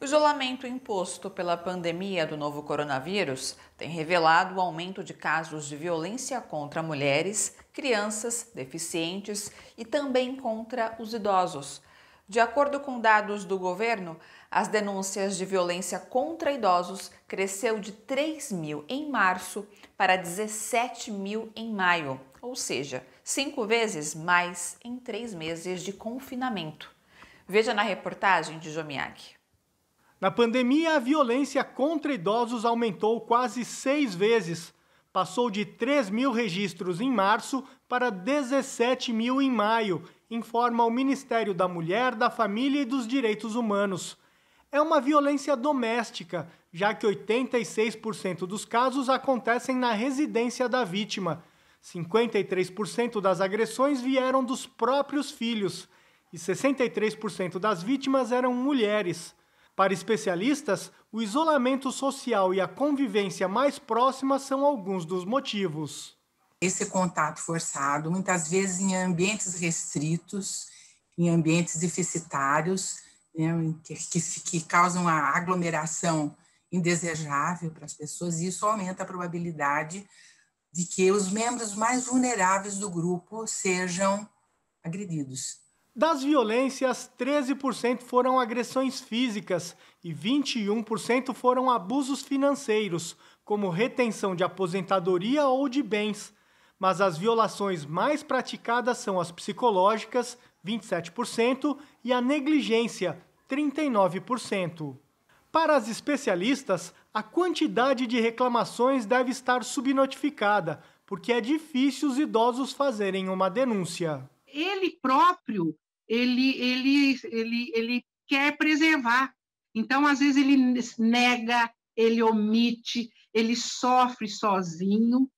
O isolamento imposto pela pandemia do novo coronavírus tem revelado o aumento de casos de violência contra mulheres, crianças, deficientes e também contra os idosos. De acordo com dados do governo, as denúncias de violência contra idosos cresceu de 3 mil em março para 17 mil em maio, ou seja, cinco vezes mais em três meses de confinamento. Veja na reportagem de Jomiak. Na pandemia, a violência contra idosos aumentou quase seis vezes. Passou de 3 mil registros em março para 17 mil em maio, informa o Ministério da Mulher, da Família e dos Direitos Humanos. É uma violência doméstica, já que 86% dos casos acontecem na residência da vítima. 53% das agressões vieram dos próprios filhos e 63% das vítimas eram mulheres. Para especialistas, o isolamento social e a convivência mais próxima são alguns dos motivos. Esse contato forçado, muitas vezes em ambientes restritos, em ambientes deficitários, né, que, que, que causam a aglomeração indesejável para as pessoas, e isso aumenta a probabilidade de que os membros mais vulneráveis do grupo sejam agredidos. Das violências, 13% foram agressões físicas e 21% foram abusos financeiros, como retenção de aposentadoria ou de bens. Mas as violações mais praticadas são as psicológicas, 27%, e a negligência, 39%. Para as especialistas, a quantidade de reclamações deve estar subnotificada, porque é difícil os idosos fazerem uma denúncia. Ele próprio ele, ele, ele, ele quer preservar. Então, às vezes, ele nega, ele omite, ele sofre sozinho.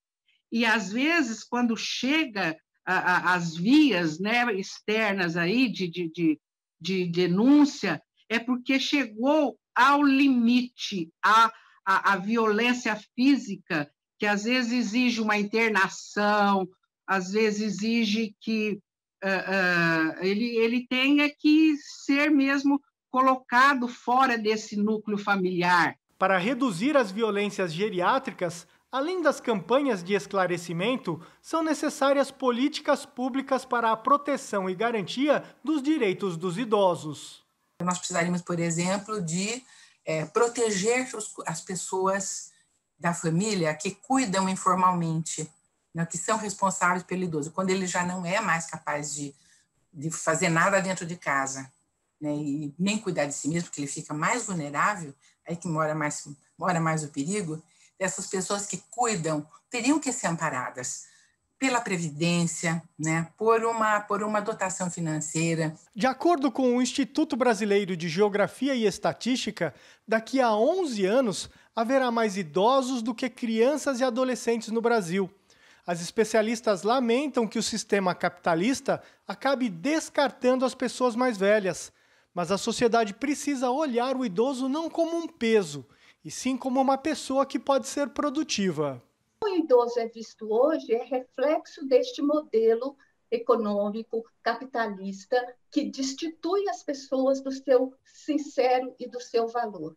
E, às vezes, quando chega a, a, as vias né, externas aí de, de, de, de, denúncia, é porque chegou ao limite a, a, a violência física, que às vezes exige uma internação, às vezes exige que uh, ele, ele tenha é que ser mesmo colocado fora desse núcleo familiar. Para reduzir as violências geriátricas, além das campanhas de esclarecimento, são necessárias políticas públicas para a proteção e garantia dos direitos dos idosos. Nós precisaríamos, por exemplo, de é, proteger os, as pessoas da família que cuidam informalmente né, que são responsáveis pelo idoso, quando ele já não é mais capaz de, de fazer nada dentro de casa, né, e nem cuidar de si mesmo, porque ele fica mais vulnerável, aí que mora mais, mora mais o perigo, essas pessoas que cuidam teriam que ser amparadas pela previdência, né, por uma por uma dotação financeira. De acordo com o Instituto Brasileiro de Geografia e Estatística, daqui a 11 anos haverá mais idosos do que crianças e adolescentes no Brasil. As especialistas lamentam que o sistema capitalista acabe descartando as pessoas mais velhas, mas a sociedade precisa olhar o idoso não como um peso, e sim como uma pessoa que pode ser produtiva. O idoso é visto hoje é reflexo deste modelo econômico capitalista que destitui as pessoas do seu sincero e do seu valor.